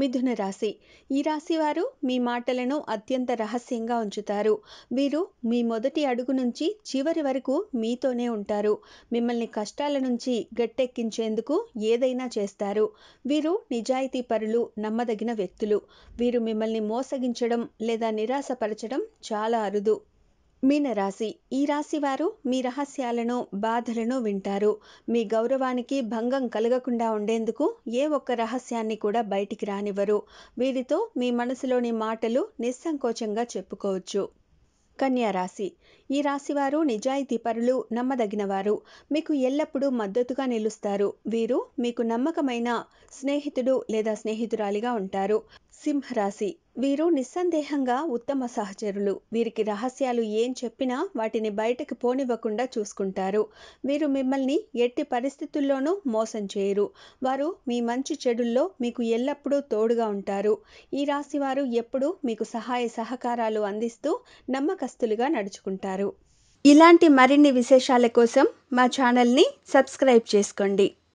మిథున రాశి ఈ రాశి వారు మీ మాటలను అత్యంత రహస్యంగా ఉంచుతారు వీరు మీ మొదటి అడుగు నుంచి చివరి వరకు మీతోనే ఉంటారు మిమ్మల్ని కష్టాల నుంచి గట్టెక్కించేందుకు ఏదైనా చేస్తారు వీరు నిజాయితీ పరులు నమ్మదగిన వ్యక్తులు వీరు మిమ్మల్ని మోసగించడం లేదా నిరాశపరచడం చాలా అరుదు మీనరాశి ఈ రాశి వారు మీ రహస్యాలను బాధలను వింటారు మీ గౌరవానికి భంగం కలగకుండా ఉండేందుకు ఏ ఒక్క రహస్యాన్ని కూడా బయటికి రానివ్వరు వీరితో మీ మనసులోని మాటలు నిస్సంకోచంగా చెప్పుకోవచ్చు రాశి ఈ రాశివారు నిజాయితీ పరులు నమ్మదగినవారు మీకు ఎల్లప్పుడూ మద్దతుగా నిలుస్తారు వీరు మీకు నమ్మకమైన స్నేహితుడు లేదా స్నేహితురాలిగా ఉంటారు సింహరాశి వీరు నిస్సందేహంగా ఉత్తమ సహచరులు వీరికి రహస్యాలు ఏం చెప్పినా వాటిని బయటకు పోనివ్వకుండా చూసుకుంటారు వీరు మిమ్మల్ని ఎట్టి పరిస్థితుల్లోనూ మోసం చేయరు వారు మీ మంచి చెడుల్లో మీకు ఎల్లప్పుడూ తోడుగా ఉంటారు ఈ రాశి వారు ఎప్పుడూ మీకు సహాయ సహకారాలు అందిస్తూ నమ్మకస్తులుగా నడుచుకుంటారు ఇలాంటి మరిన్ని విశేషాల కోసం మా ఛానల్ని సబ్స్క్రైబ్ చేసుకోండి